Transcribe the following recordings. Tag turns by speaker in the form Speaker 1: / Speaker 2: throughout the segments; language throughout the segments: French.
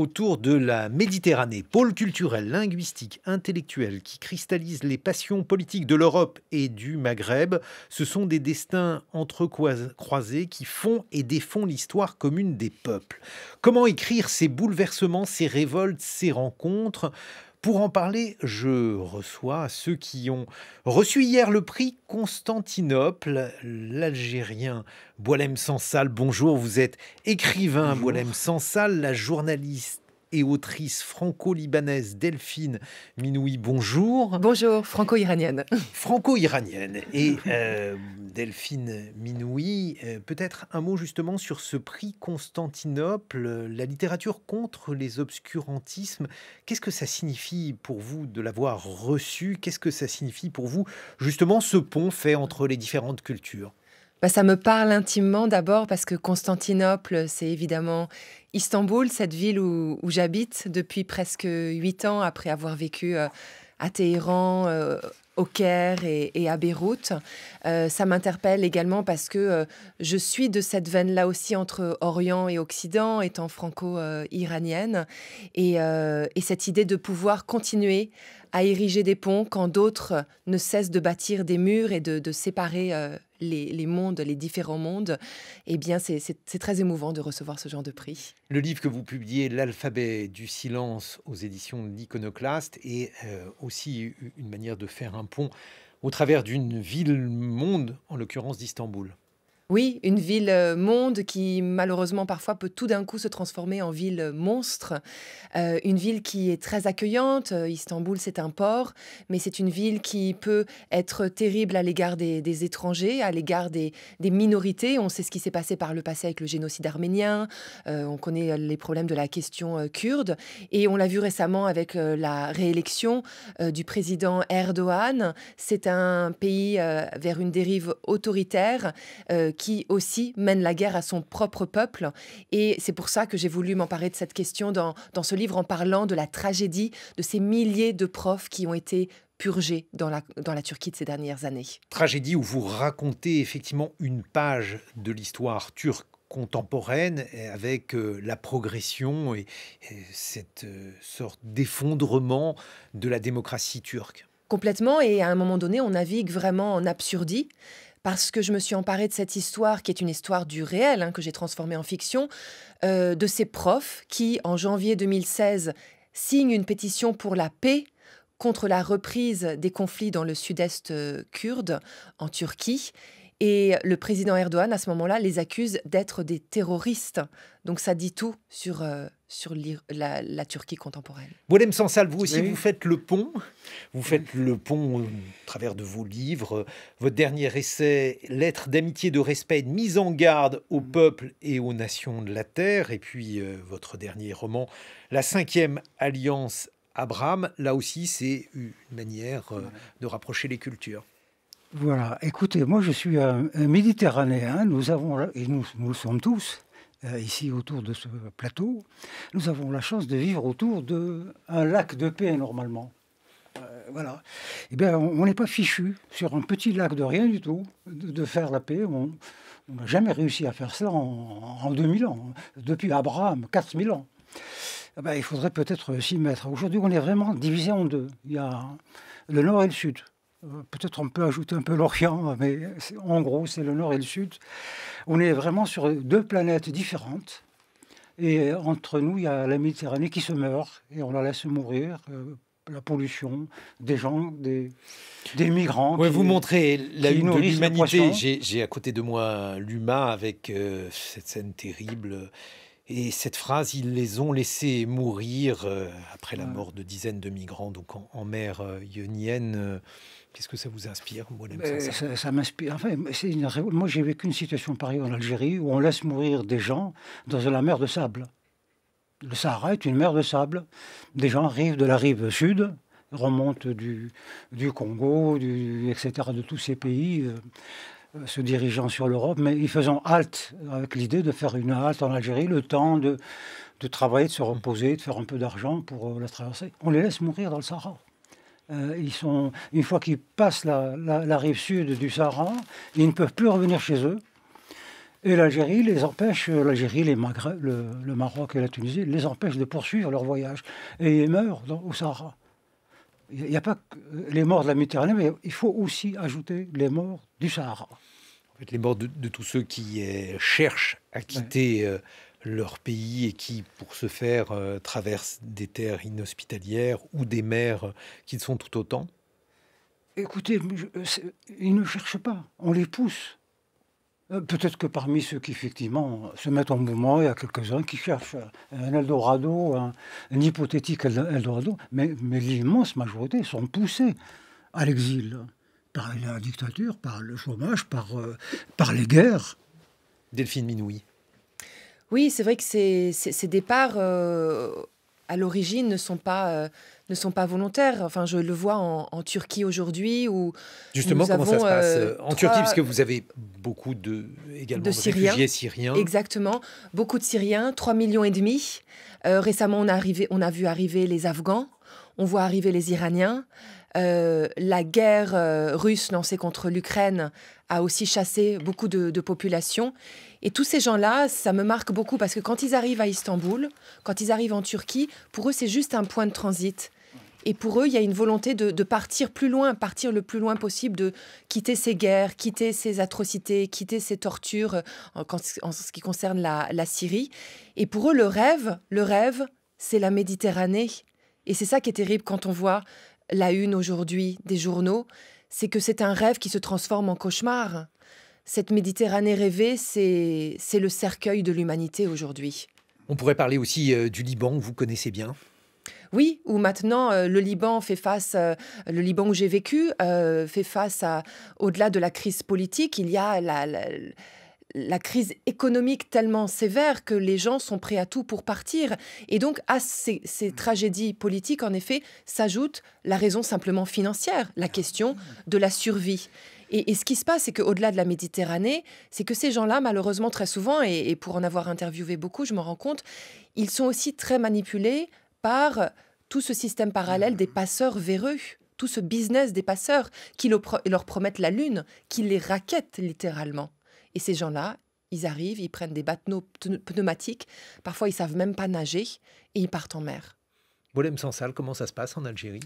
Speaker 1: autour de la Méditerranée, pôle culturel, linguistique, intellectuel qui cristallise les passions politiques de l'Europe et du Maghreb. Ce sont des destins entrecroisés qui font et défont l'histoire commune des peuples. Comment écrire ces bouleversements, ces révoltes, ces rencontres pour en parler, je reçois ceux qui ont reçu hier le prix Constantinople, l'Algérien Boilem Sansal. Bonjour, vous êtes écrivain Boilem Sansal, la journaliste et autrice franco-libanaise Delphine Minoui. Bonjour. Bonjour,
Speaker 2: franco-iranienne.
Speaker 1: Franco-iranienne. Et euh, Delphine Minoui, euh, peut-être un mot justement sur ce prix Constantinople, la littérature contre les obscurantismes. Qu'est-ce que ça signifie pour vous de l'avoir reçu Qu'est-ce que ça signifie pour vous justement ce pont fait entre les différentes cultures
Speaker 2: bah, ça me parle intimement d'abord parce que Constantinople, c'est évidemment Istanbul, cette ville où, j'habite depuis presque huit ans après avoir vécu euh, à Téhéran, euh, au Caire et, à Beyrouth. Euh, ça m'interpelle également parce que je suis de cette veine-là aussi entre Orient et Occident, étant franco-iranienne, et, cette idée de pouvoir continuer à ériger des ponts quand d'autres ne cessent de bâtir des murs et de, séparer euh, les, mondes, les différents mondes, eh bien, c'est très émouvant de recevoir ce genre de prix.
Speaker 1: Le livre que vous publiez, L'alphabet du silence, aux éditions L'Iconoclaste, est euh, aussi une manière de faire un pont au travers d'une ville-monde, en l'occurrence d'Istanbul.
Speaker 2: Oui, une ville euh, monde qui malheureusement parfois peut tout d'un coup se transformer en ville euh, monstre. Euh, une ville qui est très accueillante. Istanbul, c'est un port, mais c'est une ville qui peut être terrible à l'égard des, étrangers, à l'égard des, minorités. On sait ce qui s'est passé par le passé avec le génocide arménien. on connaît les problèmes de la question kurde. Et on l'a vu récemment avec la réélection du président Erdogan. C'est un pays vers une dérive autoritaire qui aussi mène la guerre à son propre peuple. Et c'est pour ça que j'ai voulu m'emparer de cette question dans, dans ce livre en parlant de la tragédie de ces milliers de profs qui ont été purgés dans la, dans la Turquie de ces dernières années.
Speaker 1: Tragédie où vous racontez effectivement une page de l'histoire turque contemporaine avec euh, la progression et, et cette euh, sorte d'effondrement de la démocratie turque.
Speaker 2: Complètement, et à un moment donné, on navigue vraiment en absurdie parce que je me suis emparée de cette histoire, qui est une histoire du réel, hein, que j'ai transformée en fiction, euh, de ces profs qui, en janvier 2016, signent une pétition pour la paix contre la reprise des conflits dans le sud-est euh, kurde, en Turquie, et le président Erdogan, à ce moment-là, les accuse d'être des terroristes. Donc ça dit tout sur, euh, sur la, Turquie contemporaine.
Speaker 1: Boulem Sansal, vous aussi, vous faites le pont. Vous faites le pont au travers de vos livres. Votre dernier essai, Lettre d'amitié, de respect, de mise en garde au mm. peuple et aux nations de la Terre. Et puis euh, votre dernier roman, La cinquième alliance Abraham. Là aussi, c'est une manière euh, de rapprocher les cultures.
Speaker 3: Voilà, écoutez, moi je suis un, méditerranéen, nous avons, et nous, le sommes tous, euh, ici autour de ce plateau, nous avons la chance de vivre autour d'un lac de paix normalement. Euh, voilà. Eh bien, on n'est pas fichu sur un petit lac de rien du tout de, faire la paix. On n'a jamais réussi à faire cela en, 2000 ans, hein. depuis Abraham, 4000 ans. Eh il faudrait peut-être s'y mettre. Aujourd'hui, on est vraiment divisé en deux. Il y a le nord et le sud. Peut-être on peut ajouter un peu l'Orient, mais en gros, c'est le nord et le sud. On est vraiment sur deux planètes différentes. Et entre nous, il y a la Méditerranée qui se meurt et on la laisse mourir. Euh, la pollution, des gens, des, migrants. Ouais, vous montrez la une de l'humanité.
Speaker 1: J'ai à côté de moi l'humain avec euh, cette scène terrible. Et cette phrase, ils les ont laissés mourir euh, après la mort de dizaines de migrants donc en, en mer ionienne. Qu'est-ce que ça vous inspire, ben, Ça,
Speaker 3: ça, m'inspire. Moi, j'ai vécu une situation pareille en Algérie où on laisse mourir des gens dans la mer de sable. Le Sahara est une mer de sable. Des gens arrivent de la rive sud, remontent du, du Congo, etc., de tous ces pays, euh, euh, se dirigeant sur l'Europe, mais ils faisant halte, avec l'idée de faire une halte en Algérie, le temps de, de travailler, de se reposer, de faire un peu d'argent pour euh, la traversée. On les laisse mourir dans le Sahara. Euh, ils sont, une fois qu'ils passent la, rive sud du Sahara, ils ne peuvent plus revenir chez eux. Et l'Algérie les empêche, euh, l'Algérie, le, Maroc et la Tunisie les empêchent de poursuivre leur voyage. Et ils meurent dans, au Sahara. Il n'y a pas que les morts de la Méditerranée, mais il faut aussi ajouter les morts du Sahara. En fait, les morts de, tous ceux qui euh, cherchent à quitter leur pays et qui, pour ce faire, euh,
Speaker 1: traversent des terres inhospitalières ou des mers qui ne sont tout autant
Speaker 3: Écoutez, euh, ils ne cherchent pas, on les pousse. Euh, peut-être que parmi ceux qui effectivement se mettent en mouvement, il y a quelques-uns qui cherchent un Eldorado, un, hypothétique Eldorado, mais, mais l'immense majorité sont poussés à l'exil par la dictature, par le chômage, par, par les guerres. Delphine Minoui.
Speaker 2: Oui, c'est vrai que ces, ces, départs euh, à l'origine ne sont pas euh, ne sont pas volontaires. Enfin, je le vois en, Turquie aujourd'hui où justement comment ça se passe euh, en Turquie parce que vous
Speaker 1: avez beaucoup de également de, Syriens. réfugiés syriens.
Speaker 2: Exactement, beaucoup de Syriens, 3 millions et demi. récemment, on a arrivé, on a vu arriver les Afghans, on voit arriver les Iraniens. la guerre russe lancée contre l'Ukraine a aussi chassé beaucoup de, de populations. Et tous ces gens-là, ça me marque beaucoup parce que quand ils arrivent à Istanbul, quand ils arrivent en Turquie, pour eux, c'est juste un point de transit. Et pour eux, il y a une volonté de, partir plus loin, partir le plus loin possible, de quitter ces guerres, quitter ces atrocités, quitter ces tortures euh, en, ce qui concerne la, Syrie. Et pour eux, le rêve, le rêve, c'est la Méditerranée. Et c'est ça qui est terrible quand on voit la une aujourd'hui des journaux, c'est que c'est un rêve qui se transforme en cauchemar cette Méditerranée rêvée, c'est le cercueil de l'humanité aujourd'hui.
Speaker 1: On pourrait parler aussi euh, du Liban, vous connaissez bien.
Speaker 2: Oui, où maintenant euh, le Liban fait face, euh, le Liban où j'ai vécu fait face à, au-delà de la crise politique, il y a la, la, crise économique tellement sévère que les gens sont prêts à tout pour partir. Et donc à ces, ces hmm. tragédies politiques, en effet, s'ajoute la raison simplement financière, la ah. question de la survie. Et, ce qui se passe, c'est qu'au-delà de la Méditerranée, c'est que ces gens-là, malheureusement, très souvent, et, pour en avoir interviewé beaucoup, je m'en rends compte, ils sont aussi très manipulés par tout ce système parallèle des passeurs véreux tout ce business des passeurs qui leur promettent la lune, qui les raquettent littéralement. Et ces gens-là, ils arrivent, ils prennent des bateaux pneumatiques, parfois ils savent même pas nager, et ils partent en mer.
Speaker 3: Boulem Sansal, comment ça se passe en Algérie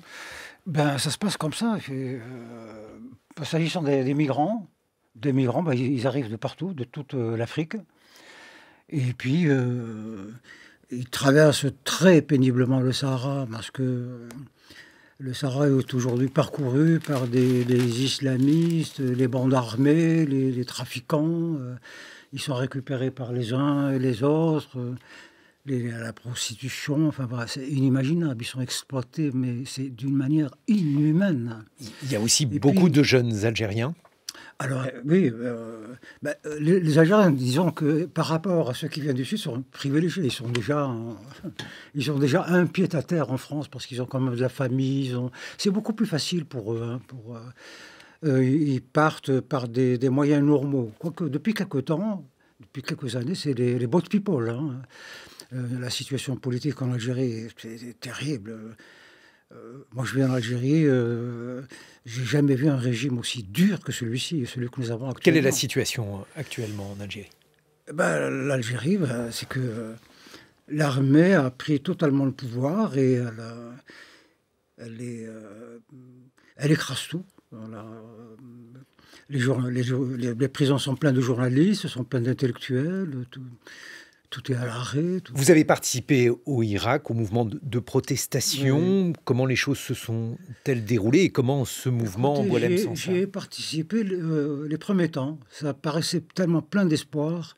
Speaker 3: ben, Ça se passe comme ça. Euh, bah, s'agissant des, migrants, des migrants bah, ils arrivent de partout, de toute euh, l'Afrique. Et puis, euh, ils traversent très péniblement le Sahara, parce que le Sahara est aujourd'hui parcouru par des, islamistes, les bandes armées, les, les trafiquants. ils sont récupérés par les uns et les autres la prostitution, enfin c'est inimaginable. Ils sont exploités, mais c'est d'une manière inhumaine.
Speaker 1: Il y a aussi beaucoup de jeunes Algériens.
Speaker 3: Alors euh, oui, euh, bah, euh, les, Algériens, disons que par rapport à ceux qui viennent du Sud, sont privilégiés. Ils sont déjà, ils ont déjà un pied à terre en France parce qu'ils ont quand même de la famille. Ont... C'est beaucoup plus facile pour eux. Hein, pour, ils partent par des, moyens normaux. Quoique depuis quelques temps, depuis quelques années, c'est les, les people. Hein. Euh, la situation politique en Algérie est, terrible. Euh, moi, je viens en Algérie, euh, j'ai jamais vu un régime aussi dur que celui-ci, celui que nous avons actuellement. Quelle est la situation actuellement en Algérie eh ben, L'Algérie, ben, c'est que l'armée a pris totalement le pouvoir et elle, écrase tout. Les, les, prisons sont pleines de journalistes, sont pleines d'intellectuels. Tout tout est à l'arrêt.
Speaker 1: Vous avez participé au Irak, au mouvement de, protestation. Comment les choses se sont-elles déroulées et comment ce mouvement J'ai
Speaker 3: participé euh, les premiers temps. Ça paraissait tellement plein d'espoir.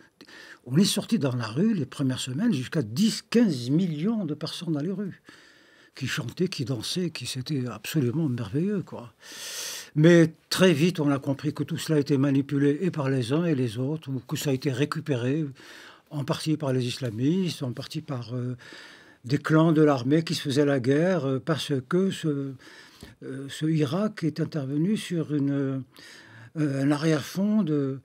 Speaker 3: On est sorti dans la rue les premières semaines jusqu'à 10-15 millions de personnes dans les rues qui chantaient, qui dansaient, qui c'était absolument merveilleux quoi. Mais très vite, on a compris que tout cela a été manipulé et par les uns et les autres, ou que ça a été récupéré en partie par les islamistes, en partie par euh, des clans de l'armée qui se faisaient la guerre, euh, parce que ce, euh, ce, Irak est intervenu sur une, un arrière-fond de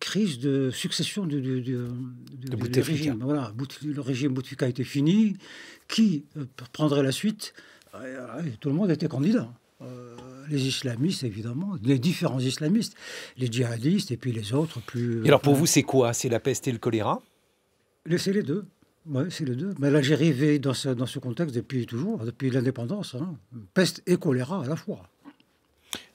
Speaker 3: crise de succession du, de régime. Voilà, le régime Bouteflika était fini. Qui prendrait la suite ah, Tout le monde était candidat les islamistes, évidemment, les différents islamistes, les djihadistes et puis les autres plus... Et alors pour vous, c'est
Speaker 1: quoi C'est la peste et le choléra
Speaker 3: Laissez les deux. c'est les deux. Mais l'Algérie j'ai dans dans ce contexte depuis toujours, depuis l'indépendance. Hein. Peste et choléra à la fois.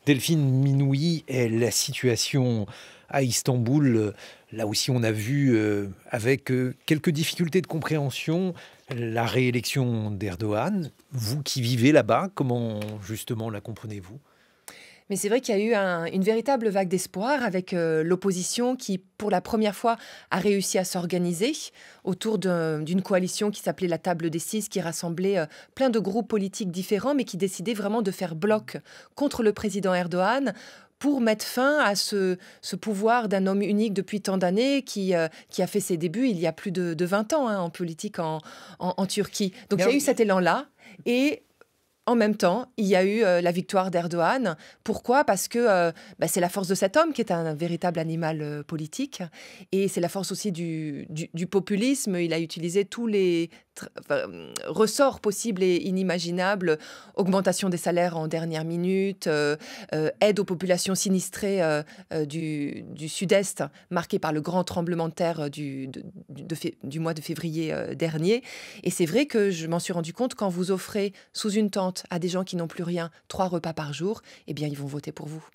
Speaker 1: Delphine Minoui est la situation à Istanbul. Là aussi, on a vu, euh, avec euh, quelques difficultés de compréhension, la réélection d'Erdogan. Vous qui vivez là-bas, comment justement la comprenez-vous
Speaker 2: mais c'est vrai qu'il y a eu une véritable vague d'espoir avec euh, l'opposition qui, pour la première fois, a réussi à s'organiser autour d'une coalition qui s'appelait la Table des Six, qui rassemblait euh, plein de groupes politiques différents, mais qui décidait vraiment de faire bloc contre le président Erdogan pour mettre fin à ce, ce pouvoir d'un homme unique depuis tant d'années qui, euh, qui a fait ses débuts il y a plus de, 20 ans hein, en politique en, Turquie. Donc il y a eu cet élan-là. Et en même temps, il y a eu euh, la victoire d'Erdogan. Pourquoi Parce que euh, bah, c'est la force de cet homme qui est un véritable animal euh, politique. Et c'est la force aussi du, populisme. Il a utilisé tous les ressorts possibles et inimaginables. Augmentation des salaires en dernière minute, aide aux populations sinistrées du, sud-est, marquée par le grand tremblement de terre du, du mois de février dernier. Et c'est vrai que je m'en suis rendu compte quand vous offrez sous une tente à des gens qui n'ont plus rien, trois repas par jour, eh bien, ils vont voter pour vous.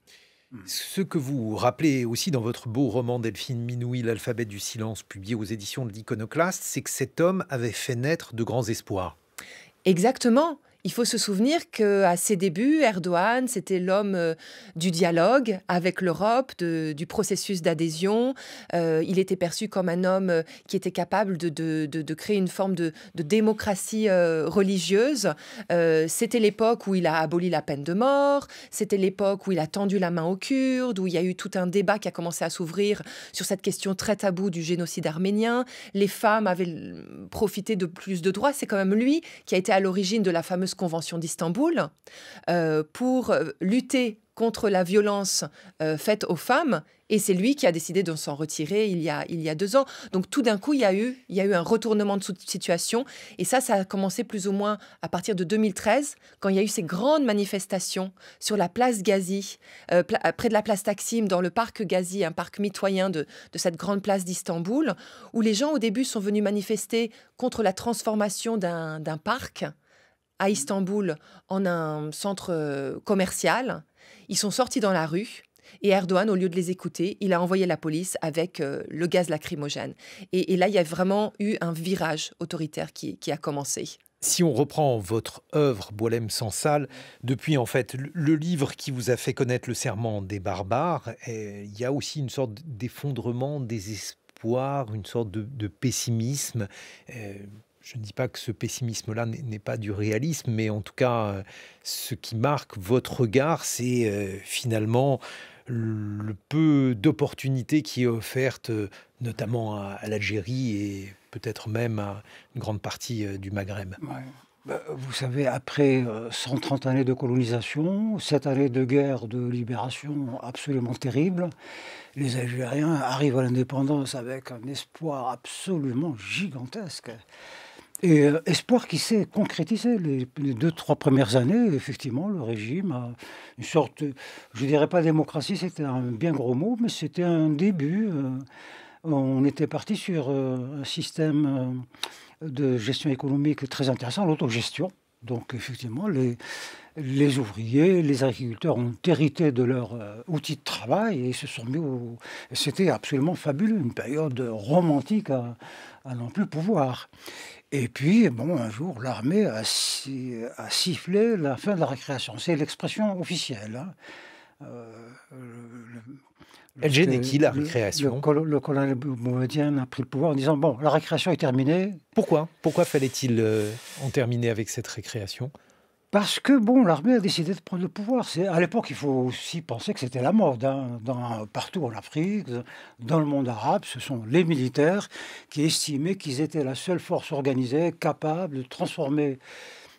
Speaker 1: Hmm. Ce que vous rappelez aussi dans votre beau roman Delphine Minoui, L'alphabet du silence, publié aux éditions de l'Iconoclaste, c'est que cet homme avait fait naître de grands espoirs.
Speaker 2: Exactement. Il faut se souvenir qu'à ses débuts, Erdogan, c'était l'homme euh, du dialogue avec l'Europe, du processus d'adhésion. Euh, il était perçu comme un homme euh, qui était capable de, de, créer une forme de, démocratie religieuse. c'était l'époque où il a aboli la peine de mort. C'était l'époque où il a tendu la main aux Kurdes, où il y a eu tout un débat qui a commencé à s'ouvrir sur cette question très taboue du génocide arménien. Les femmes avaient profité de plus de droits. C'est quand même lui qui a été à l'origine de la fameuse Convention d'Istanbul euh, pour euh, lutter contre la violence euh, faite aux femmes. Et c'est lui qui a décidé de s'en retirer il y, a, il y a deux ans. Donc tout d'un coup, il y, a eu, il y a eu un retournement de situation. Et ça, ça a commencé plus ou moins à partir de 2013, quand il y a eu ces grandes manifestations sur la place Gazi, près de la place Taksim, dans le parc Gazi, un parc mitoyen de, de cette grande place d'Istanbul, où les gens au début sont venus manifester contre la transformation d'un parc à Istanbul en un centre euh, commercial. Ils sont sortis dans la rue. Et Erdogan, au lieu de les écouter, il a envoyé la police avec euh, le gaz lacrymogène. Et, là, il y a vraiment eu un virage autoritaire qui, qui a commencé.
Speaker 1: Si on reprend votre œuvre, Boilem salle, depuis en fait le livre qui vous a fait connaître le serment des barbares, eh, il y a aussi une sorte d'effondrement des espoirs, une sorte de, pessimisme. Eh, je ne dis pas que ce pessimisme-là n'est pas du réalisme, mais en tout cas, euh, ce qui marque votre regard, c'est euh, finalement le peu d'opportunités qui est offerte, euh, notamment à, l'Algérie et peut-être même à une grande partie du Maghreb.
Speaker 3: Bah, vous savez, après 130 années de colonisation, 7 années de guerre de libération absolument terrible, les Algériens arrivent à l'indépendance avec un espoir absolument gigantesque. Et euh, espoir qui s'est concrétisé. Les, deux, trois premières années, effectivement, le régime a une sorte, je ne dirais pas démocratie, c'était un bien gros mot, mais c'était un début. Euh, on était parti sur euh, un système de gestion économique très intéressant, l'autogestion. Donc, effectivement, les, les ouvriers, les agriculteurs ont hérité de leur outils outil de travail et se sont mis au. C'était absolument fabuleux, une période romantique à, à plus pouvoir. Et puis, bon, un jour, l'armée a, sifflé la fin de la récréation. C'est l'expression officielle. Hein. Euh,
Speaker 1: Elle Euh, qui la récréation
Speaker 3: Le, colonel Boumedien a pris le pouvoir en disant Bon, la récréation est terminée. Pourquoi Pourquoi fallait-il euh, en terminer avec cette récréation parce que bon, l'armée a décidé de prendre le pouvoir. à l'époque, il faut aussi penser que c'était la mode. Hein. partout en Afrique, dans le monde arabe, ce sont les militaires qui estimaient qu'ils étaient la seule force organisée capable de transformer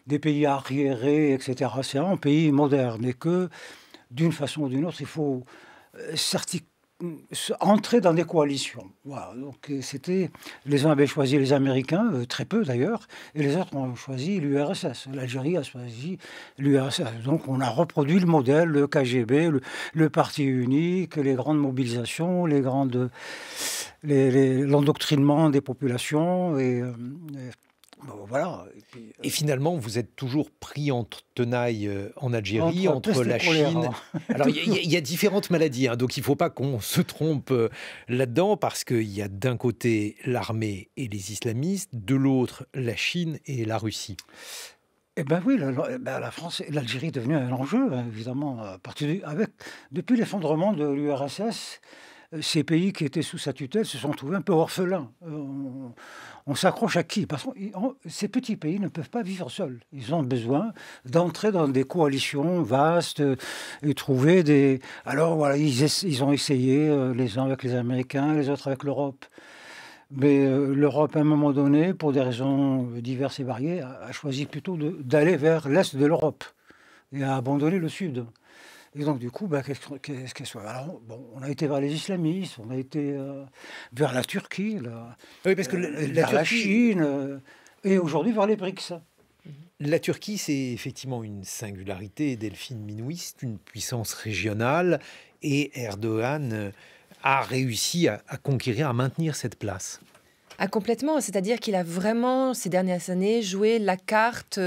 Speaker 3: des pays arriérés, etc., c'est un pays moderne. Et que, d'une façon ou d'une autre, il faut s'articuler euh, entrer dans des coalitions. Donc euh, c'était les uns avaient choisi les Américains, euh, très peu d'ailleurs, et les autres ont choisi l'URSS. L'Algérie a choisi l'URSS. Donc on a reproduit le modèle, le KGB, le, parti unique, les grandes mobilisations, les grandes l'endoctrinement des populations et euh, voilà.
Speaker 1: Euh, et, finalement, vous êtes toujours pris entre tenailles euh, en Algérie, entre, la Chine. Alors, il y, a différentes maladies, hein, donc il ne faut pas qu'on se trompe euh, là-dedans, parce qu'il y a d'un côté l'armée et les islamistes, de l'autre la Chine et la Russie.
Speaker 3: Eh bien oui, la, eh ben, France et l'Algérie est devenue un enjeu, hein, évidemment, avec, depuis l'effondrement de l'URSS. Euh, ces pays qui étaient sous sa tutelle se sont trouvés un peu orphelins. Euh, on, s'accroche à qui Parce que ces petits pays ne peuvent pas vivre seuls. Ils ont besoin d'entrer dans des coalitions vastes euh, et trouver des... Alors voilà, ils, ont essayé les uns avec les Américains, les autres avec l'Europe. Mais l'Europe, à un moment donné, pour des raisons diverses et variées, a, a choisi plutôt d'aller vers l'Est de l'Europe et a abandonné le Sud. Et donc, du coup, bah, qu'est-ce qu'elle soit Alors, bon, on a été vers les islamistes, on a été euh, vers la Turquie, la, parce que euh, la, vers la Chine, euh, et aujourd'hui vers les BRICS.
Speaker 1: La Turquie, c'est effectivement une singularité. Delphine minouiste, une puissance régionale, et Erdogan a réussi à conquérir, à maintenir cette place.
Speaker 2: Ah, complètement. C'est-à-dire qu'il a vraiment, ces dernières années, joué la carte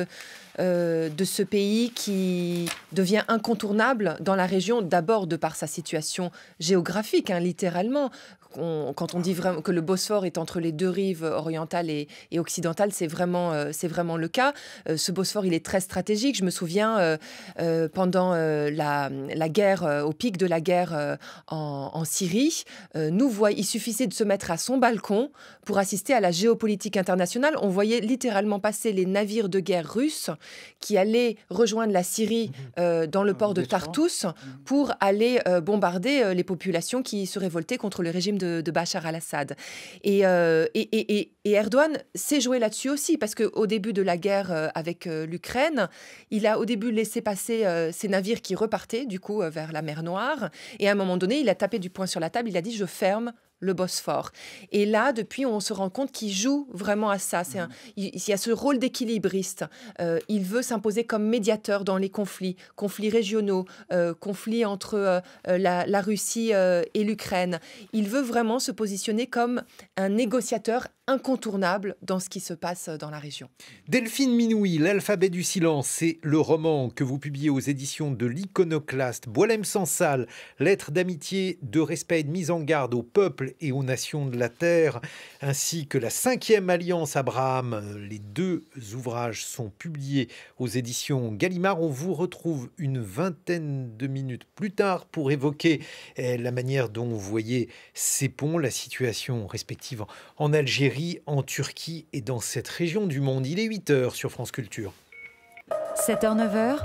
Speaker 2: euh, de ce pays qui devient incontournable dans la région, d'abord de par sa situation géographique, hein, littéralement quand on dit vraiment que le Bosphore est entre les deux rives orientale et, et occidentale, c'est vraiment, euh, c'est vraiment le cas. Euh, ce Bosphore, il est très stratégique. Je me souviens, euh, pendant la, la, guerre, au pic de la guerre en, Syrie, nous il suffisait de se mettre à son balcon pour assister à la géopolitique internationale. On voyait littéralement passer les navires de guerre russes qui allaient rejoindre la Syrie mhm. dans le port de Tartous mhm. pour aller bombarder les populations qui se révoltaient contre le régime de de, Bachar al-Assad. Euh, et, et, et, Erdogan s'est joué là-dessus aussi, parce qu'au début de la guerre euh, avec euh, l'Ukraine, il a au début laissé passer ces navires qui repartaient, du coup, vers la mer Noire. Et à un moment donné, il a tapé du poing sur la table, il a dit, je ferme le Bosphore. Et là, depuis, on se rend compte qu'il joue vraiment à ça. C'est un, mm. il, y a ce rôle d'équilibriste. Euh, il veut s'imposer comme médiateur dans les conflits, conflits régionaux, euh, conflits entre euh, la, Russie et l'Ukraine. Il veut vraiment se positionner comme un négociateur incontournable dans ce qui se passe dans la région. Delphine
Speaker 1: Minoui, L'alphabet du silence, c'est le roman que vous publiez aux éditions de l'Iconoclaste. Boilem Sansal, lettre d'amitié, de respect et de mise en garde au peuple et aux nations de la terre, ainsi que la cinquième alliance Abraham. Les deux ouvrages sont publiés aux éditions Gallimard. On vous retrouve une vingtaine de minutes plus tard pour évoquer eh, la manière dont vous voyez ces ponts, la situation respective en Algérie, en Turquie et dans cette région du monde. Il est 8h sur France Culture.
Speaker 3: 7h, 9h.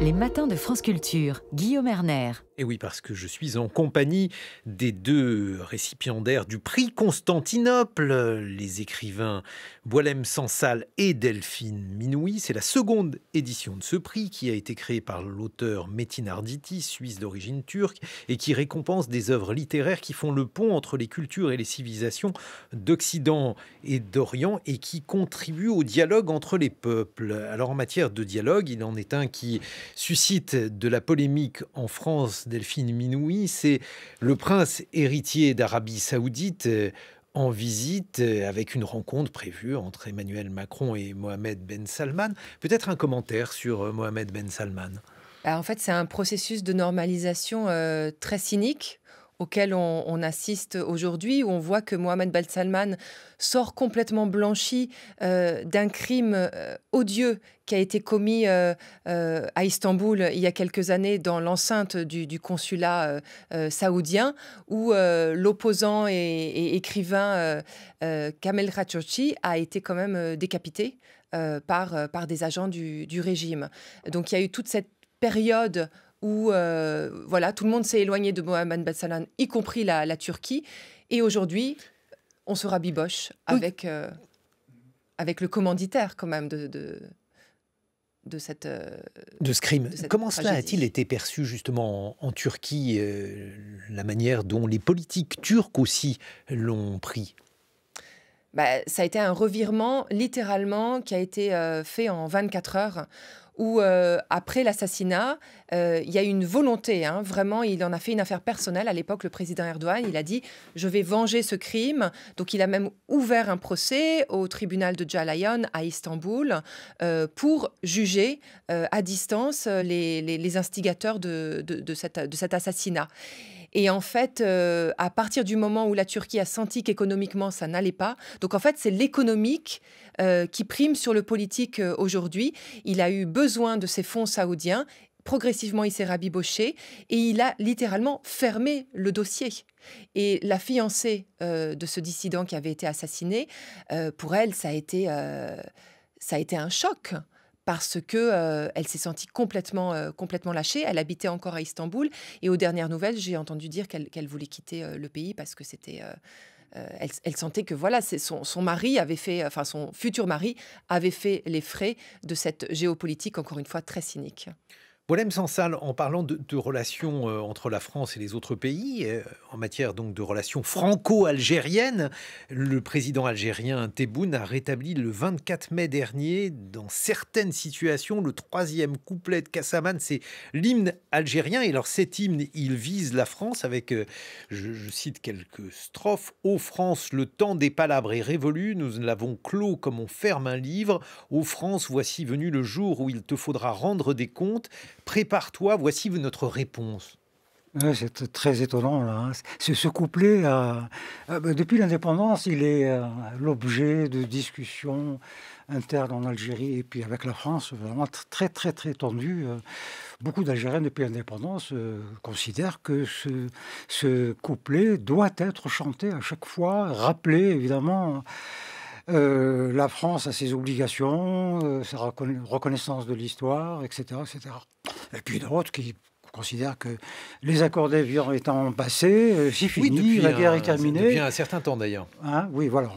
Speaker 1: Les matins de France Culture, Guillaume Erner. Et oui, parce que je suis en compagnie des deux récipiendaires du prix Constantinople, les écrivains Boilem Sansal et Delphine Minoui. C'est la seconde édition de ce prix qui a été créé par l'auteur Metin Arditi, suisse d'origine turque, et qui récompense des œuvres littéraires qui font le pont entre les cultures et les civilisations d'Occident et d'Orient et qui contribuent au dialogue entre les peuples. Alors en matière de dialogue, il en est un qui suscite de la polémique en France Delphine Minoui, c'est le prince héritier d'Arabie saoudite euh, en visite euh, avec une rencontre prévue entre Emmanuel Macron et Mohamed Ben Salman. Peut-être un commentaire sur euh, Mohamed Ben Salman
Speaker 2: bah, en fait, c'est un processus de normalisation très cynique auquel on, assiste aujourd'hui, où on voit que Mohamed Balsalman sort complètement blanchi euh, d'un crime euh, odieux qui a été commis euh, à Istanbul il y a quelques années dans l'enceinte du, consulat saoudien, où l'opposant et, écrivain Kamel Khashoggi a été quand même décapité par, par des agents du, du régime. Donc il y a eu toute cette période où euh, voilà, tout le monde s'est éloigné de Mohamed Ben y compris la, Turquie. Et aujourd'hui, on se rabiboche avec, euh, avec le commanditaire quand même de, de cette euh, de ce crime. Comment cela a-t-il
Speaker 1: été perçu justement en, Turquie, la manière dont les politiques turques aussi l'ont pris
Speaker 2: bah, ça a été un revirement littéralement qui a été fait en 24 heures où après l'assassinat, euh, il y a une volonté, hein, vraiment, il en a fait une affaire personnelle. À l'époque, le président Erdogan, il a dit Je vais venger ce crime. Donc, il a même ouvert un procès au tribunal de Jalayon à Istanbul euh, pour juger euh, à distance les, instigateurs de, de, cet assassinat. Et en fait, à partir du moment où la Turquie a senti qu'économiquement ça n'allait pas, donc en fait c'est l'économique qui prime sur le politique aujourd'hui. Il a eu besoin de ces fonds saoudiens progressivement, il s'est rabiboché et il a littéralement fermé le dossier. Et la fiancée euh, de ce dissident qui avait été assassiné, euh, pour elle, euh, ça a été, un choc parce que elle s'est sentie complètement, lâchée. Elle habitait encore à Istanbul et aux dernières nouvelles, j'ai entendu dire qu'elle voulait quitter le pays parce que c'était elle, sentait que voilà, son, son, mari avait fait, enfin son futur mari avait fait les frais de cette géopolitique encore une fois très cynique
Speaker 1: sans salle en parlant de, relations euh, entre la France et les autres pays, euh, en matière donc de relations franco-algériennes, le président algérien Tebboune a rétabli le 24 mai dernier, dans certaines situations, le troisième couplet de Kassaman, c'est l'hymne algérien. Et alors cet hymne, il vise la France avec, euh, je, je cite quelques strophes, Ô France, le temps des palabres est révolu, nous l'avons clos comme on ferme un livre. Ô France, voici venu le jour où il te faudra rendre des comptes. Prépare-toi, voici notre réponse.
Speaker 3: c'est très étonnant là. Hein. Ce, couplet, euh, euh, bah, depuis l'indépendance, il est euh, l'objet de discussions internes en Algérie et puis avec la France, vraiment très très très tendu. Beaucoup d'Algériens depuis l'indépendance considèrent que ce couplet doit être chanté à chaque fois, rappelé évidemment. Euh, la France a ses obligations, euh, sa reconnaissance de l'histoire, etc., etc. Et puis d'autres qui considèrent que les accords d'Évian étant passés, euh, c'est fini, la guerre est terminée. Depuis un
Speaker 1: certain temps d'ailleurs.
Speaker 3: Hein oui, voilà,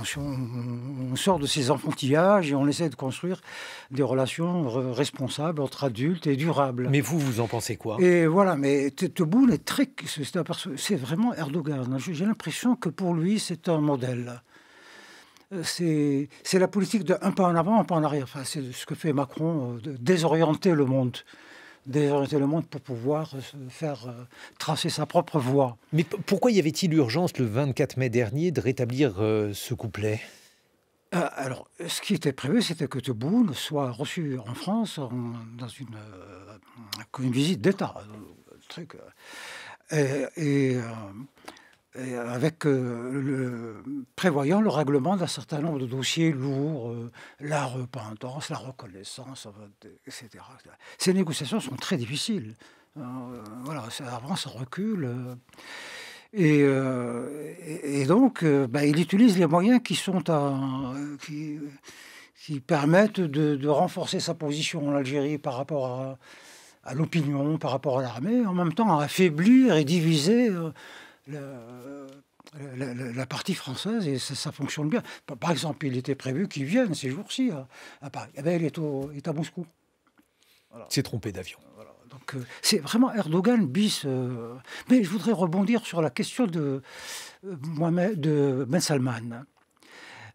Speaker 3: on, sort de ces enfantillages et on essaie de construire des relations responsables entre adultes et durables. Mais vous, vous en pensez quoi Et voilà, mais Teboul est très... C'est vraiment Erdogan. Hein. J'ai l'impression que pour lui, c'est un modèle. Euh, c'est la politique de un pas en avant, un pas en arrière. Enfin, c'est ce que fait Macron, euh, de désorienter le monde désorienter le monde pour pouvoir euh, faire tracer sa propre voie.
Speaker 1: Mais pourquoi y avait-il urgence le 24 mai dernier de rétablir ce couplet
Speaker 3: alors, ce qui était prévu, c'était que Tebboune soit reçu en France dans une, visite d'État. Et, et avec euh, le, prévoyant le règlement d'un certain nombre de dossiers lourds, euh, la repentance, la reconnaissance, etc. Ces négociations sont très difficiles. Euh, voilà, ça avance, ça recule. Et, et, donc, bah, il utilise les moyens qui sont qui, qui, permettent de, renforcer sa position en Algérie par rapport à, à l'opinion, par rapport à l'armée, en même temps à affaiblir et diviser la, partie française et ça, fonctionne bien. Par exemple, il était prévu qu'il vienne ces jours-ci à, Paris. Eh ben, il est, est à Moscou.
Speaker 1: Voilà. C'est trompé d'avion.
Speaker 3: Donc euh, c'est vraiment Erdogan bis. Euh, mais je voudrais rebondir sur la question de euh, de Ben Salman.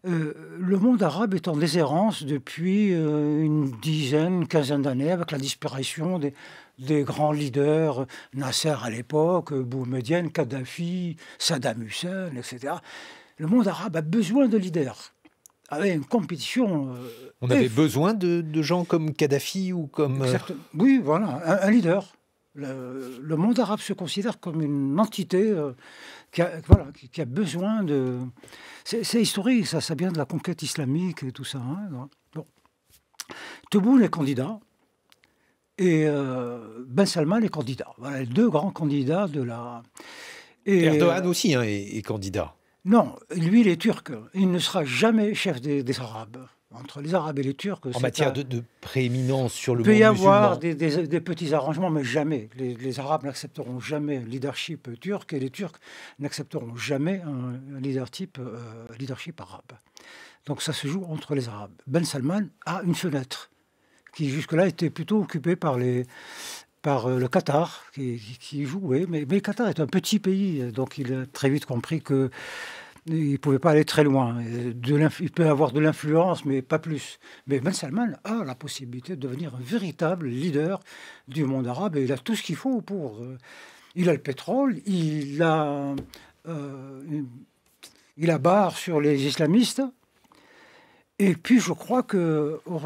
Speaker 3: le monde arabe est en déshérence depuis une dizaine, une quinzaine d'années avec la disparition des, des grands leaders, Nasser à l'époque, Boumedienne, Kadhafi, Saddam Hussein, etc. Le monde arabe a besoin de leaders. Avec ah une compétition. Euh, On avait
Speaker 1: besoin de, gens comme Kadhafi ou comme. Euh,
Speaker 3: oui, voilà, un, leader. Le, monde arabe se considère comme une entité euh, qui, a, besoin de. C'est historique, ça, ça vient de la conquête islamique et tout ça. Hein, bon. Tebboune est candidat et euh, Ben Salman est candidat. les deux grands candidats de la. Erdogan
Speaker 1: aussi hein, est, candidat.
Speaker 3: Non, lui, il est turc. Il ne sera jamais chef des, Arabes entre les Arabes et les Turcs. En matière de,
Speaker 1: prééminence sur le monde musulman. Il peut y avoir
Speaker 3: des, petits arrangements, mais jamais. Les, Arabes n'accepteront jamais le leadership turc et les Turcs n'accepteront jamais un leadership, euh, leadership arabe. Donc ça se joue entre les Arabes. Ben Salman a une fenêtre qui jusque-là était plutôt occupé par les, par euh, le Qatar qui, jouait. Mais, mais, le Qatar est un petit pays, donc il a très vite compris qu'il euh, ne pouvait pas aller très loin. De il peut avoir de l'influence, mais pas plus. Mais Ben Salman a la possibilité de devenir un véritable leader du monde arabe il a tout ce qu'il faut pour. Euh, il a le pétrole, il a, euh, il a barre sur les islamistes. Et puis, je crois que, au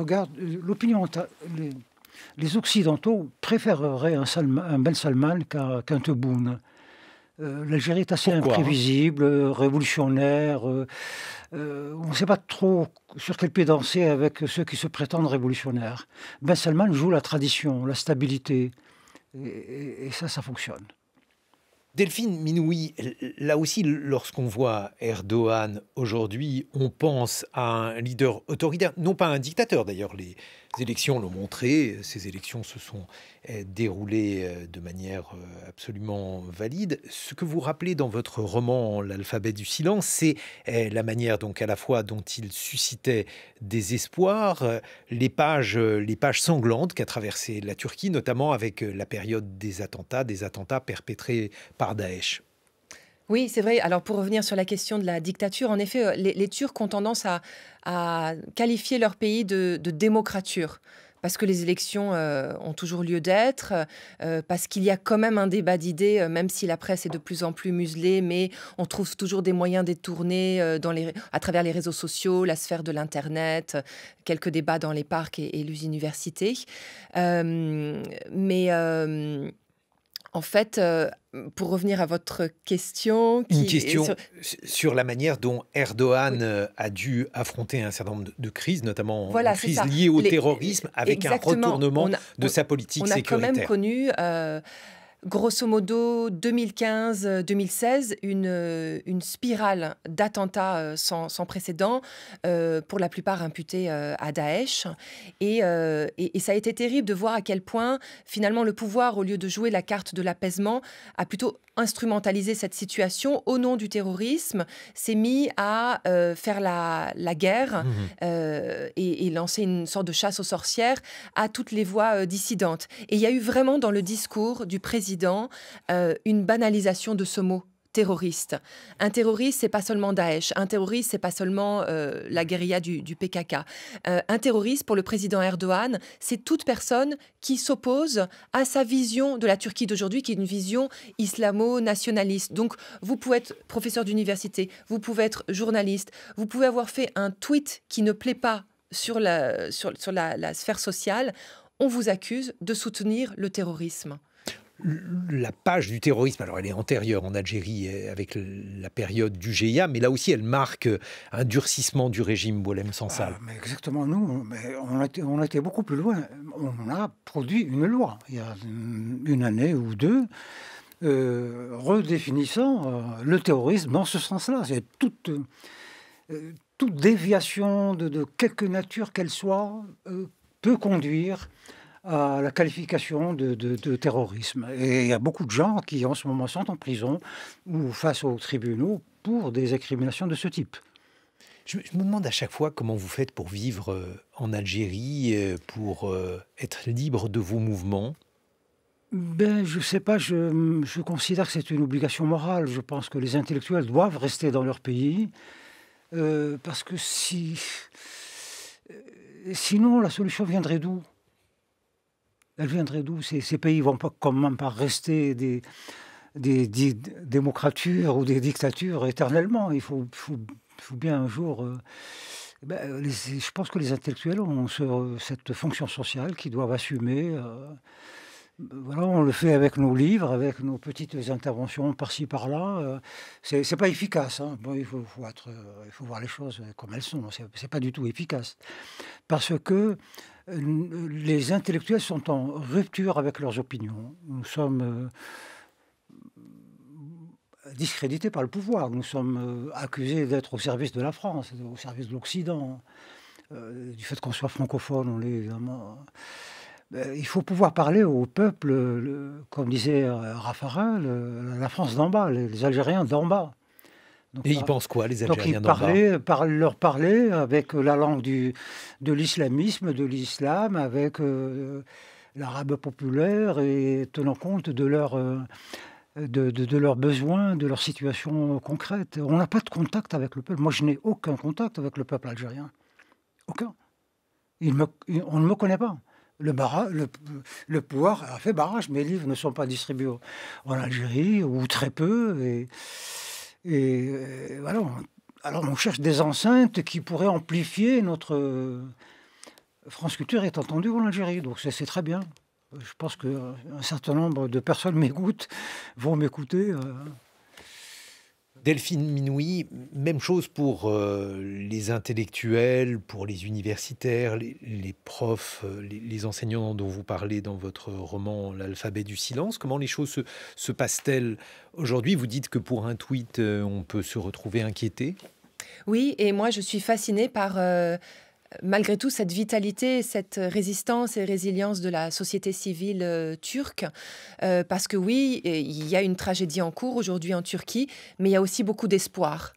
Speaker 3: l'opinion, les, Occidentaux préféreraient un, Ben Salman qu'un qu Tebboune. Euh, L'Algérie est assez hein imprévisible, révolutionnaire. Euh, euh, on ne sait pas trop sur quel pied danser avec ceux qui se prétendent révolutionnaires. Ben Salman joue la tradition, la stabilité. et ça, ça fonctionne. Delphine
Speaker 1: Minoui, là aussi, lorsqu'on voit Erdogan aujourd'hui, on pense à un leader autoritaire, non pas un dictateur d'ailleurs, les élections l'ont montré, ces élections se sont eh, déroulées euh, de manière euh, absolument valide. Ce que vous rappelez dans votre roman L'alphabet du silence, c'est eh, la manière donc à la fois dont il suscitait des espoirs, euh, les pages, les pages sanglantes qu'a traversé la Turquie, notamment avec la période des attentats, des attentats perpétrés par Daesh.
Speaker 2: Oui, c'est vrai. Alors pour revenir sur la question de la dictature, en effet, euh, les, Turcs ont tendance à, qualifier leur pays de, démocrature parce que les élections euh, ont toujours lieu d'être, euh, parce qu'il y a quand même un débat d'idées, même si la presse est de plus en plus muselée, mais on trouve toujours des moyens détournés dans les, à travers les réseaux sociaux, la sphère de l'Internet, quelques débats dans les parcs et, et les universités. mais en fait, euh, pour revenir à votre question... Qui Une question
Speaker 1: sur... la manière dont Erdogan euh, a dû affronter un certain nombre de, crises, notamment voilà, une crise liée au terrorisme, avec un retournement de sa politique sécuritaire. On a quand même
Speaker 2: connu... Euh, grosso modo 2015-2016, une, euh, une, spirale d'attentats euh, sans, précédent, euh, pour la plupart imputés à Daesh. et, ça a été terrible de voir à quel point finalement le pouvoir, au lieu de jouer la carte de l'apaisement, a plutôt Instrumentaliser cette situation au nom du terrorisme, s'est mis à euh, faire la, guerre mmh euh, et, et, lancer une sorte de chasse aux sorcières à toutes les voix euh, dissidentes. Et il y a eu vraiment dans le discours du président une banalisation de ce mot terroriste. Un terroriste, c'est pas seulement Daesh. Un terroriste, c'est pas seulement euh, la guérilla du, PKK. Euh, un terroriste, pour le président Erdogan, c'est toute personne qui s'oppose à sa vision de la Turquie d'aujourd'hui, qui est une vision islamo-nationaliste. Donc, vous pouvez être professeur d'université, vous pouvez être journaliste, vous pouvez avoir fait un tweet qui ne plaît pas sur la, sur, la sphère sociale. On vous accuse de soutenir le terrorisme
Speaker 1: la page du terrorisme, alors elle est antérieure en Algérie euh, avec la période du GIA, mais là aussi elle marque euh, un durcissement du régime Boualem Sansal. Ah,
Speaker 3: exactement, nous, on a été beaucoup plus loin. On a produit une loi il y a une année ou deux. Euh, redéfinissant le terrorisme dans ce sens-là. C'est toute, toute déviation de, quelque nature qu'elle soit peut conduire à la qualification de, de, terrorisme. Et il y a beaucoup de gens qui, en ce moment, sont en prison ou face aux tribunaux pour des incriminations de ce type. Je, me demande à chaque
Speaker 1: fois comment vous faites pour vivre euh, en Algérie, euh, pour euh, être libre de vos mouvements.
Speaker 3: Ben, je ne sais pas, je, je considère que c'est une obligation morale. Je pense que les intellectuels doivent rester dans leur pays, parce que si... Sinon, la solution viendrait d'où elle viendrait d'où ces, ces, pays vont pas, comment pas rester des, des, démocratures ou des dictatures éternellement. Il faut, bien un jour... Euh, ben, je pense que les intellectuels ont cette fonction sociale qu'ils doivent assumer. Euh, voilà, on le fait avec nos livres, avec nos petites interventions par-ci par-là. Euh, c'est, n'est pas efficace. Hein. il faut, euh, il faut voir les choses comme elles sont. C'est, n'est pas du tout efficace parce que euh, les intellectuels sont en rupture avec leurs opinions. Nous sommes discrédités par le pouvoir. Nous sommes accusés d'être au service de la France, au service de l'Occident, du fait qu'on soit francophone. On est évidemment. Euh, il faut pouvoir parler au peuple, comme disait euh, Raffarin, la France d'en bas, les, Algériens d'en bas.
Speaker 1: Et ils pensent quoi, les Algériens d'en bas
Speaker 3: par, Leur parler avec la langue du, de l'islamisme, de l'islam, avec euh, l'arabe populaire et tenant compte de leur... de, leurs besoins, de leur situation concrète. On n'a pas de contact avec le peuple. Moi, je n'ai aucun contact avec le peuple algérien. Aucun. me, on ne me connaît pas le, le, le, pouvoir a fait barrage. Mes livres ne sont pas distribués en Algérie, ou très peu. Et, euh, voilà, alors on cherche des enceintes qui pourraient amplifier notre... Euh, France Culture est entendue en Algérie, donc c'est très bien. Je pense qu'un certain nombre de personnes m'écoutent, vont m'écouter. Euh, Delphine Minoui, même chose pour euh, les intellectuels,
Speaker 1: pour les universitaires, les, profs, euh, les, enseignants dont vous parlez dans votre roman L'alphabet du silence. Comment les choses se, se passent-elles aujourd'hui Vous dites que pour un tweet, euh, on peut se retrouver inquiété.
Speaker 2: Oui, et moi je suis fascinée par malgré tout cette vitalité, cette résistance et résilience de la société civile euh, turque. Euh, parce que oui, il y a une tragédie en cours aujourd'hui en Turquie, mais il y a aussi beaucoup d'espoir.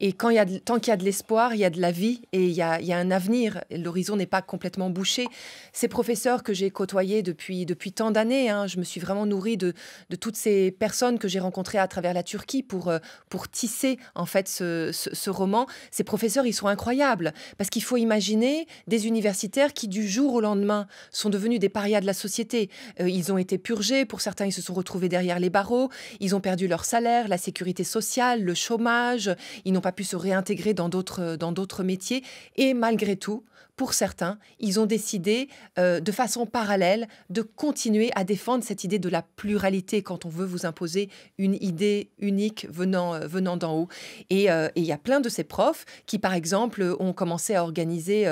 Speaker 2: Et quand il y a tant qu'il y a de l'espoir, il y a de la vie et il y a, un avenir. L'horizon n'est pas complètement bouché. Ces professeurs que j'ai côtoyés depuis, depuis tant d'années, hein, je me suis vraiment nourrie de, de toutes ces personnes que j'ai rencontrées à travers la Turquie pour, euh, pour tisser en fait ce, ce, roman. Ces professeurs, ils sont incroyables parce qu'il faut imaginer des universitaires qui du jour au lendemain sont devenus des parias de la société. Euh, ils ont été purgés, pour certains ils se sont retrouvés derrière les barreaux, ils ont perdu leur salaire, la sécurité sociale, le chômage, ils n'ont pas pu se réintégrer dans d'autres métiers. Et malgré tout, pour certains, ils ont décidé euh, de façon parallèle de continuer à défendre cette idée de la pluralité quand on veut vous imposer une idée unique venant, euh, venant d'en haut. Euh, et il y a plein de ces profs qui, par exemple, ont commencé à organiser,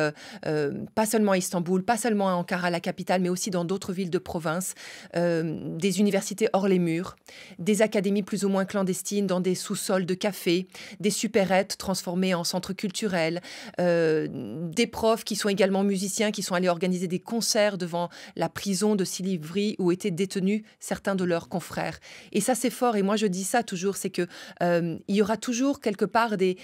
Speaker 2: pas seulement à Istanbul, pas seulement à Ankara, la capitale, mais aussi dans d'autres villes de province, des universités hors les murs, des académies plus ou moins clandestines dans des sous-sols de cafés, des supérettes transformées en centres culturels, des profs qui sont également musiciens, qui sont allés organiser des concerts devant la prison de Silivri où étaient détenus certains de leurs confrères. Et ça, c'est fort. Et moi, je dis ça toujours, c'est que euh, il y aura toujours quelque part des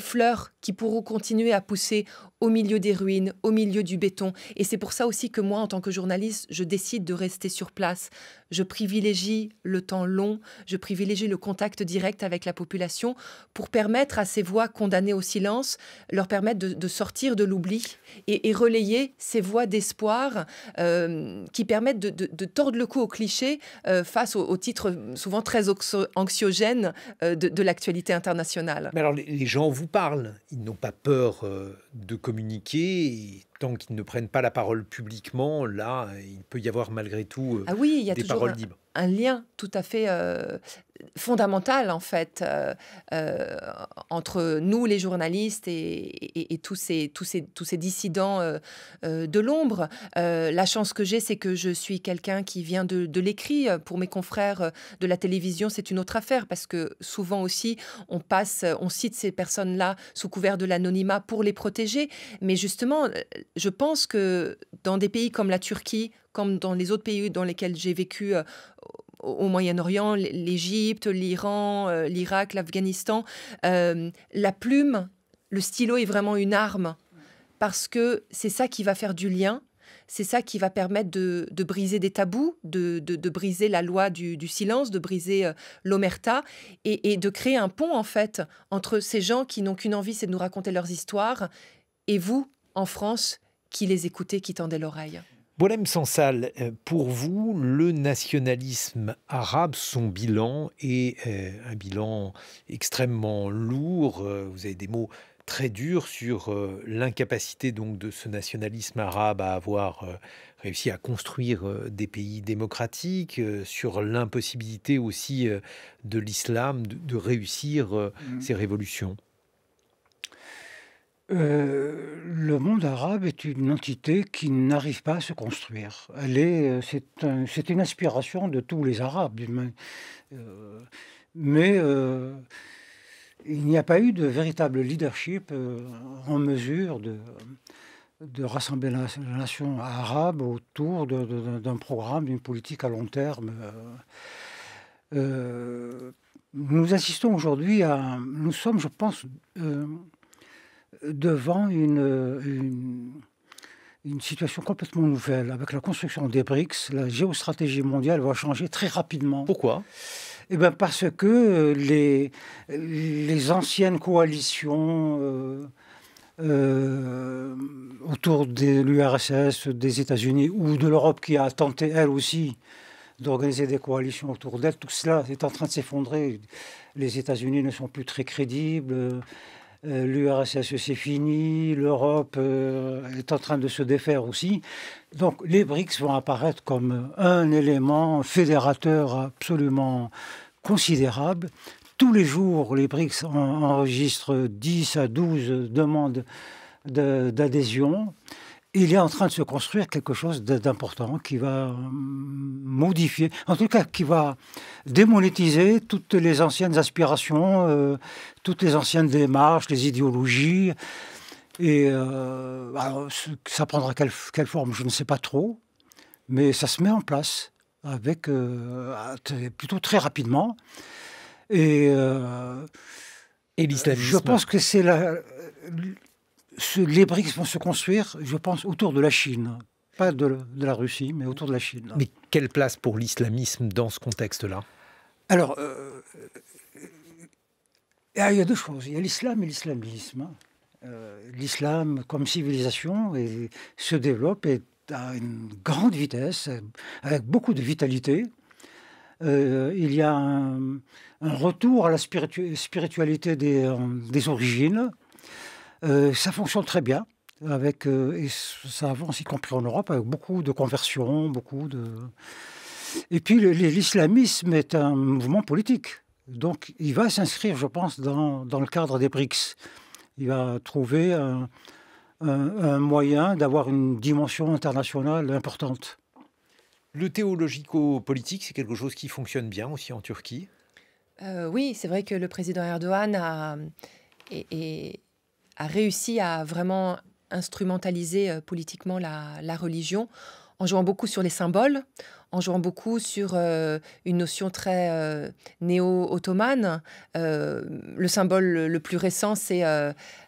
Speaker 2: fleurs qui pourront continuer à pousser au milieu des ruines, au milieu du béton. Et c'est pour ça aussi que moi, en tant que journaliste, je décide de rester sur place. Je privilégie le temps long, je privilégie le contact direct avec la population pour permettre à ces voix condamnées au silence, leur permettre de, sortir de l'oubli et, relayer ces voix d'espoir euh, qui permettent de, tordre le cou aux clichés euh, face aux, titres souvent très anxiogènes euh, de, l'actualité internationale. Mais alors les, gens vous parlent,
Speaker 1: ils n'ont pas peur de communiquer tant qu'ils ne prennent pas la parole publiquement, là, il peut y avoir malgré tout euh, ah oui, il y des paroles
Speaker 2: un, Un lien tout à fait euh, fondamental, en fait, euh, entre nous, les journalistes, et, tous, ces, tous, ces, tous ces dissidents de l'ombre. la chance que j'ai, c'est que je suis quelqu'un qui vient de, de l'écrit. Pour mes confrères de la télévision, c'est une autre affaire, parce que souvent aussi, on passe, on cite ces personnes-là sous couvert de l'anonymat pour les protéger. Mais justement, je pense que dans des pays comme la Turquie, comme dans les autres pays dans lesquels j'ai vécu euh, au Moyen-Orient, l'Égypte, l'Iran, euh, l'Irak, l'Afghanistan, euh, la plume, le stylo est vraiment une arme parce que c'est ça qui va faire du lien. C'est ça qui va permettre de, briser des tabous, de, briser la loi du, silence, de briser l'omerta et, et, de créer un pont en fait entre ces gens qui n'ont qu'une envie, c'est de nous raconter leurs histoires, et vous en France qui les écoutaient, qui tendait l'oreille.
Speaker 1: Bolem Sansal, euh, pour vous, le nationalisme arabe, son bilan est euh, un bilan extrêmement lourd. Euh, vous avez des mots très durs sur l'incapacité donc de ce nationalisme arabe à avoir réussi à construire des pays démocratiques, sur l'impossibilité aussi de l'islam de, réussir ses mm. révolutions.
Speaker 3: Euh, le monde arabe est une entité qui n'arrive pas à se construire. Elle est, euh, c'est, c'est une aspiration de tous les Arabes. Euh, mais il n'y a pas eu de véritable leadership en mesure de, de rassembler la, nation arabe autour d'un programme, d'une politique à long terme. nous assistons aujourd'hui à... Nous sommes, je pense devant une, une, situation complètement nouvelle. Avec la construction des BRICS, la géostratégie mondiale va changer très rapidement. Pourquoi eh bien parce que euh, les, les anciennes coalitions euh, euh, autour de l'URSS, des États-Unis ou de l'Europe qui a tenté elle aussi d'organiser des coalitions autour d'elle, tout cela est en train de s'effondrer. Les États-Unis ne sont plus très crédibles. Euh, l'URSS c'est fini, l'Europe euh, est en train de se défaire aussi. Donc les BRICS vont apparaître comme un élément fédérateur absolument considérable. Tous les jours, les BRICS enregistrent 10 à 12 demandes d'adhésion il est en train de se construire quelque chose d'important qui va euh, modifier, en tout cas qui va démonétiser toutes les anciennes aspirations, euh, toutes les anciennes démarches, les idéologies. Et euh, ça prendra quelle, forme, je ne sais pas trop, mais ça se met en place avec plutôt très rapidement. Et, Je pense que c'est la les briques vont se construire, je pense, autour de la Chine. Pas de, la Russie, mais autour de la Chine. Mais quelle place pour l'islamisme dans ce contexte-là Alors, euh, ah, il y a deux choses. Il y a l'islam et l'islamisme. Euh, l'islam, comme civilisation, et, se développe à une grande vitesse, avec beaucoup de vitalité. Euh, il y a un, retour à la spiritualité des origines, euh, ça fonctionne très bien. Avec, euh, et ça avance, y compris en Europe, avec beaucoup de conversions, beaucoup de... Et puis l'islamisme est un mouvement politique. Donc il va s'inscrire, je pense, dans, dans, le cadre des BRICS. Il va trouver un, moyen d'avoir une dimension internationale importante. Le théologico-politique, c'est quelque chose qui fonctionne bien aussi en Turquie
Speaker 2: euh, Oui, c'est vrai que le président Erdogan a, est, a réussi à vraiment instrumentaliser euh, politiquement la, religion en jouant beaucoup sur les symboles, en jouant beaucoup sur euh, une notion très euh, néo-ottomane. le symbole le, plus récent, c'est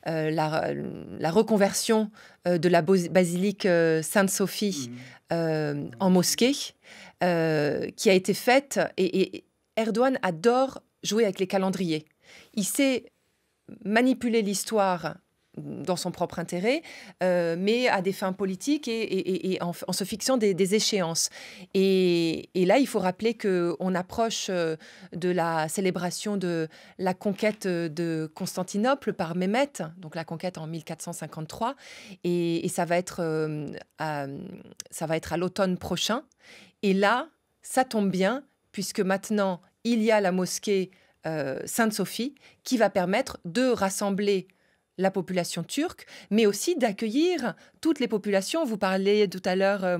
Speaker 2: la, reconversion de la basilique Sainte-Sophie mmh. en mosquée, qui a été faite. et Erdogan adore jouer avec les calendriers. Il sait manipuler l'histoire dans son propre intérêt, euh, mais à des fins politiques et, et, en, se fixant des, échéances. Et, là, il faut rappeler qu'on approche euh, de la célébration de la conquête de Constantinople par Mehmet, donc la conquête en 1453, et, ça va être euh, à, ça va être à l'automne prochain. Et là, ça tombe bien, puisque maintenant, il y a la mosquée Sainte-Sophie qui va permettre de rassembler la population turque, mais aussi d'accueillir toutes les populations. Vous parlez tout à l'heure, euh,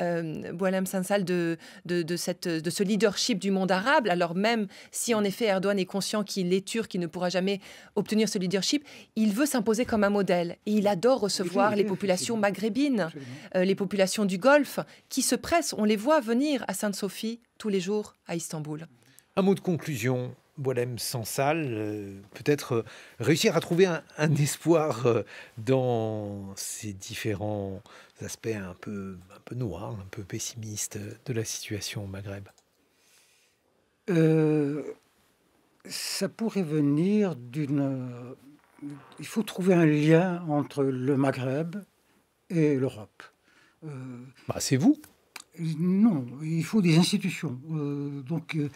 Speaker 2: euh Sansal, de, de, de ce leadership du monde arabe. Alors même si en effet Erdogan est conscient qu'il est turc, il ne pourra jamais obtenir ce leadership, il veut s'imposer comme un modèle. Et il adore recevoir les populations maghrébines, euh, les populations du Golfe, qui se pressent. On les voit venir à Sainte-Sophie tous les jours à Istanbul.
Speaker 1: Un mot de conclusion, Boilem sans salle euh, peut-être euh, réussir à trouver un, espoir euh, dans ces différents aspects un peu, un peu noirs, un peu pessimistes de la situation au Maghreb
Speaker 3: ça pourrait venir d'une. Il faut trouver un lien entre le Maghreb et l'Europe. Bah, c'est vous. Non, il faut des institutions. Euh, donc, euh,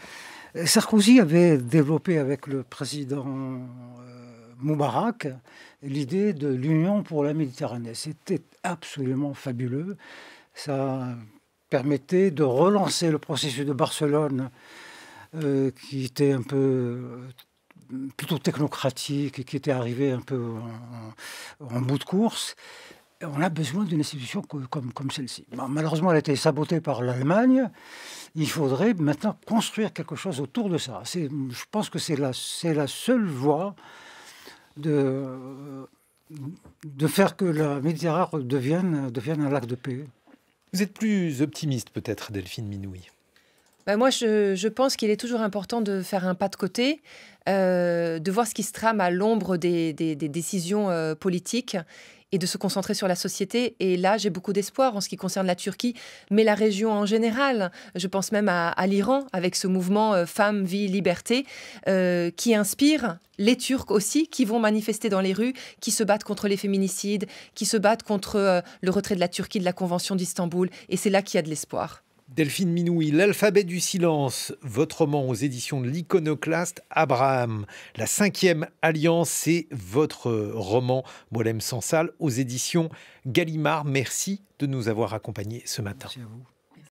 Speaker 3: Sarkozy avait développé avec le président euh, Moubarak l'idée de l'Union pour la Méditerranée. C'était absolument fabuleux. Ça permettait de relancer le processus de Barcelone, qui était un peu plutôt technocratique et qui était arrivé un peu en bout de course. Euh, on a besoin d'une institution comme, comme celle-ci. Malheureusement, elle a été sabotée par l'Allemagne. Il faudrait maintenant construire quelque chose autour de ça. Je pense que c'est la, la seule voie de, de faire que la Méditerranée devienne, devienne un lac de paix. Vous êtes plus optimiste peut-être, Delphine Minoui
Speaker 2: ben, moi, je, je pense qu'il est toujours important de faire un pas de côté, euh, de voir ce qui se trame à l'ombre des, des, décisions euh, politiques et de se concentrer sur la société. Et là, j'ai beaucoup d'espoir en ce qui concerne la Turquie, mais la région en général. Je pense même à, l'Iran, avec ce mouvement Femme, euh, Femmes, Vie, Liberté, euh, qui inspire les Turcs aussi, qui vont manifester dans les rues, qui se battent contre les féminicides, qui se battent contre euh, le retrait de la Turquie de la Convention d'Istanbul. Et c'est là qu'il y a de l'espoir.
Speaker 1: Delphine Minoui, L'alphabet du silence, votre roman aux éditions de l'iconoclaste Abraham. La cinquième alliance, c'est votre roman sans Sansal aux éditions Gallimard. Merci de nous avoir accompagnés ce matin.